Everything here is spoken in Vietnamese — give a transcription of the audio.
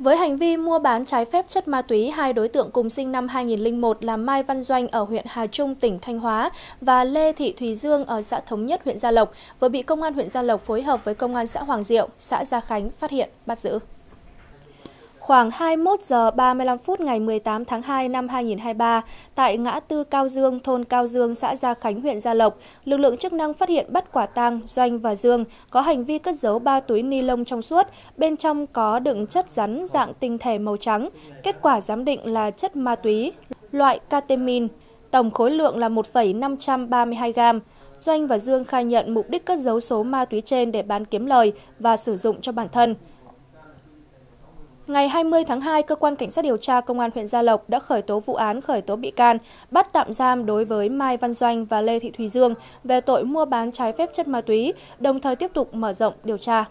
Với hành vi mua bán trái phép chất ma túy, hai đối tượng cùng sinh năm 2001 là Mai Văn Doanh ở huyện Hà Trung, tỉnh Thanh Hóa và Lê Thị Thùy Dương ở xã Thống Nhất, huyện Gia Lộc vừa bị Công an huyện Gia Lộc phối hợp với Công an xã Hoàng Diệu, xã Gia Khánh phát hiện, bắt giữ. Khoảng 21 giờ 35 phút ngày 18 tháng 2 năm 2023, tại ngã tư Cao Dương, thôn Cao Dương, xã Gia Khánh, huyện Gia Lộc, lực lượng chức năng phát hiện bắt quả tang Doanh và Dương có hành vi cất giấu 3 túi ni lông trong suốt, bên trong có đựng chất rắn dạng tinh thể màu trắng. Kết quả giám định là chất ma túy, loại ketamin, Tổng khối lượng là 1,532 gram. Doanh và Dương khai nhận mục đích cất giấu số ma túy trên để bán kiếm lời và sử dụng cho bản thân. Ngày 20 tháng 2, Cơ quan Cảnh sát điều tra Công an huyện Gia Lộc đã khởi tố vụ án khởi tố bị can, bắt tạm giam đối với Mai Văn Doanh và Lê Thị Thùy Dương về tội mua bán trái phép chất ma túy, đồng thời tiếp tục mở rộng điều tra.